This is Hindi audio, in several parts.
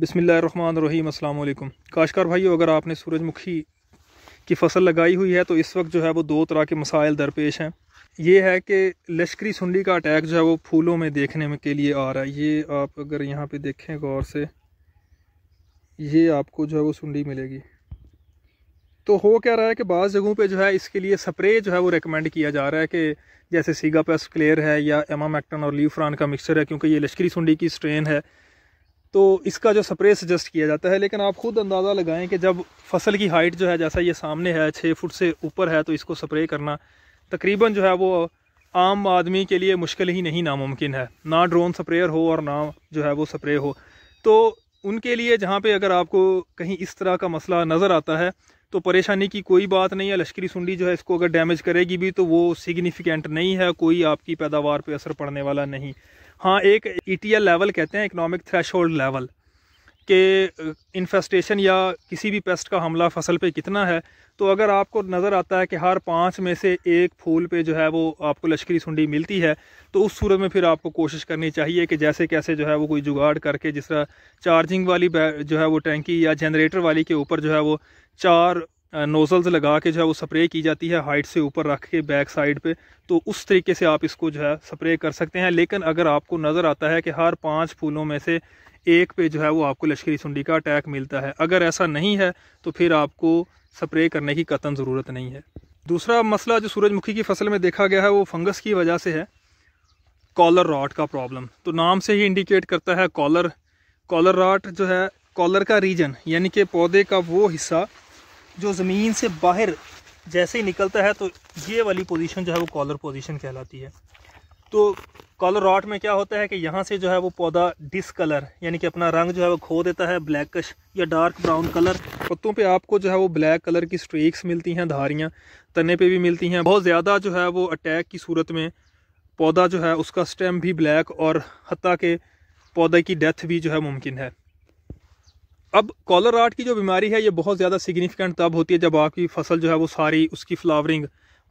बिसमीम् अल्लाम काशकार भाइयों अगर आपने सूरजमुखी की फसल लगाई हुई है तो इस वक्त जो है वो दो तरह के मसाइल दरपेश हैं ये है कि लश्करी सुंडी का अटैक जो है वो फूलों में देखने में के लिए आ रहा है ये आप अगर यहाँ पे देखें गौर से ये आपको जो है वो सुंडी मिलेगी तो हो क्या रहा है कि बाज़ जगहों पे जो है इसके लिए स्प्रे जो है वो रेकमेंड किया जा रहा है कि जैसे सीगा पेस्ट क्लेयर है या एमामैक्टन और लीफ्रान का मिक्सचर है क्योंकि ये लश्करी सुंडी की स्ट्रेन है तो इसका जो स्प्रे सजेस्ट किया जाता है लेकिन आप खुद अंदाज़ा लगाएं कि जब फसल की हाइट जो है जैसा ये सामने है छः फुट से ऊपर है तो इसको स्प्रे करना तकरीबन जो है वो आम आदमी के लिए मुश्किल ही नहीं नामुमकिन है ना ड्रोन स्प्रेयर हो और ना जो है वो स्प्रे हो तो उनके लिए जहाँ पे अगर आपको कहीं इस तरह का मसला नज़र आता है तो परेशानी की कोई बात नहीं है लश्करी सुंडी जो है इसको अगर डैमेज करेगी भी तो वो सिग्निफिकेंट नहीं है कोई आपकी पैदावार पर असर पड़ने वाला नहीं हाँ एक ई e लेवल कहते हैं इकनॉमिक थ्रेश लेवल के इन्फेस्टेशन या किसी भी पेस्ट का हमला फसल पे कितना है तो अगर आपको नज़र आता है कि हर पाँच में से एक फूल पे जो है वो आपको लश्करी सुंडी मिलती है तो उस सूरत में फिर आपको कोशिश करनी चाहिए कि जैसे कैसे जो है वो कोई जुगाड़ करके जिस तरह चार्जिंग वाली जो है वो टैंकी या जनरेटर वाली के ऊपर जो है वो चार नोज़ल्स लगा के जो है वो स्प्रे की जाती है हाइट से ऊपर रख के बैक साइड पे तो उस तरीके से आप इसको जो है स्प्रे कर सकते हैं लेकिन अगर आपको नज़र आता है कि हर पांच फूलों में से एक पे जो है वो आपको लश्करी सुंडी का अटैक मिलता है अगर ऐसा नहीं है तो फिर आपको स्प्रे करने की कतन ज़रूरत नहीं है दूसरा मसला जो सूरजमुखी की फसल में देखा गया है वो फंगस की वजह से है कॉलर रॉट का प्रॉब्लम तो नाम से ही इंडिकेट करता है कॉलर कॉलर रॉट जो है कॉलर का रीजन यानी कि पौधे का वो हिस्सा जो ज़मीन से बाहर जैसे ही निकलता है तो ये वाली पोजीशन जो है वो कॉलर पोजीशन कहलाती है तो कॉलर रॉट में क्या होता है कि यहाँ से जो है वो पौधा डिसकलर यानी कि अपना रंग जो है वो खो देता है ब्लैकश या डार्क ब्राउन कलर पत्तों पे आपको जो है वो ब्लैक कलर की स्ट्रेक्स मिलती हैं धारियाँ तने पे भी मिलती हैं बहुत ज़्यादा जो है वो अटैक की सूरत में पौधा जो है उसका स्टेम भी ब्लैक और हती के पौधे की डेथ भी जो है मुमकिन है अब कॉलर आर्ट की जो बीमारी है ये बहुत ज़्यादा सिग्निफिकेंट तब होती है जब आपकी फसल जो है वो सारी उसकी फ्लावरिंग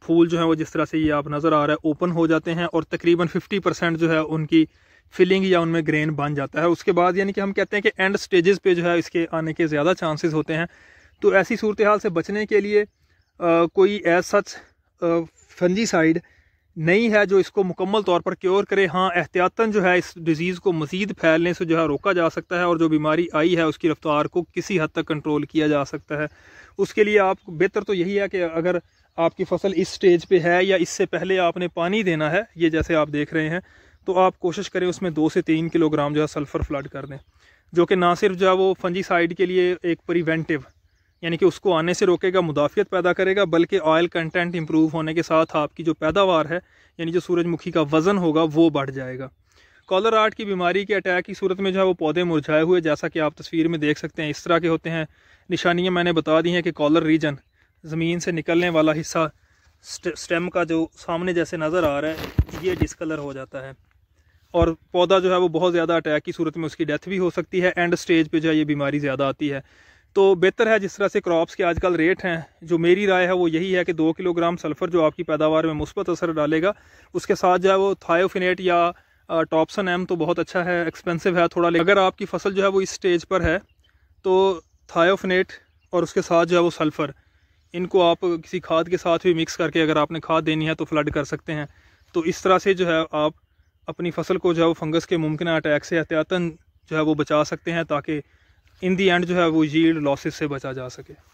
फूल जो है वो जिस तरह से ये आप नज़र आ रहा है ओपन हो जाते हैं और तकरीबन 50 परसेंट जो है उनकी फिलिंग या उनमें ग्रेन बन जाता है उसके बाद यानी कि हम कहते हैं कि एंड स्टेजेस पे जो है इसके आने के ज़्यादा चांसेस होते हैं तो ऐसी सूरत हाल से बचने के लिए आ, कोई एज सच साइड नहीं है जो इसको मुकम्मल तौर पर क्योर करे हाँ एहतियातन जो है इस डिज़ीज़ को मज़ीद फैलने से जो है रोका जा सकता है और जो बीमारी आई है उसकी रफ़्तार को किसी हद तक कंट्रोल किया जा सकता है उसके लिए आप बेहतर तो यही है कि अगर आपकी फसल इस स्टेज पे है या इससे पहले आपने पानी देना है ये जैसे आप देख रहे हैं तो आप कोशिश करें उसमें दो से तीन किलोग्राम जो है सल्फ़र फ्लड कर दें जो कि ना सिर्फ जो है वो साइड के लिए एक प्रिवेंटिव यानी कि उसको आने से रोकेगा मुदाफ़ियत पैदा करेगा बल्कि ऑयल कंटेंट इम्प्रूव होने के साथ आपकी जो पैदावार है यानी जो सूरजमुखी का वज़न होगा वो बढ़ जाएगा कॉलर आर्ट की बीमारी के अटैक की सूरत में जो है वो पौधे मुरझाए हुए जैसा कि आप तस्वीर में देख सकते हैं इस तरह के होते हैं निशानियाँ मैंने बता दी हैं कि कॉलर रीजन ज़मीन से निकलने वाला हिस्सा स्टेम का जो सामने जैसे नज़र आ रहा है ये डिसकलर हो जाता है और पौधा जो है वो बहुत ज़्यादा अटैक की सूरत में उसकी डेथ भी हो सकती है एंड स्टेज पे जो है ये बीमारी ज़्यादा आती है तो बेहतर है जिस तरह से क्रॉप्स के आजकल रेट हैं जो मेरी राय है वो यही है कि दो किलोग्राम सल्फ़र जो आपकी पैदावार में मुस्बत असर डालेगा उसके साथ जो है वो थायोफिनेट या टॉपसन एम तो बहुत अच्छा है एक्सपेंसिव है थोड़ा लेकिन अगर आपकी फसल जो है वो इस स्टेज पर है तो थायोफिनेट और उसके साथ जो है वो सल्फ़र इनको आप किसी खाद के साथ भी मिक्स करके अगर आपने खाद देनी है तो फ्लड कर सकते हैं तो इस तरह से जो है आप अपनी फसल को जो है वो फंगस के मुमकिन अटैक से एहतियातन जो है वो बचा सकते हैं ताकि इन दी एंड जो है वो यील्ड लॉसेस से बचा जा सके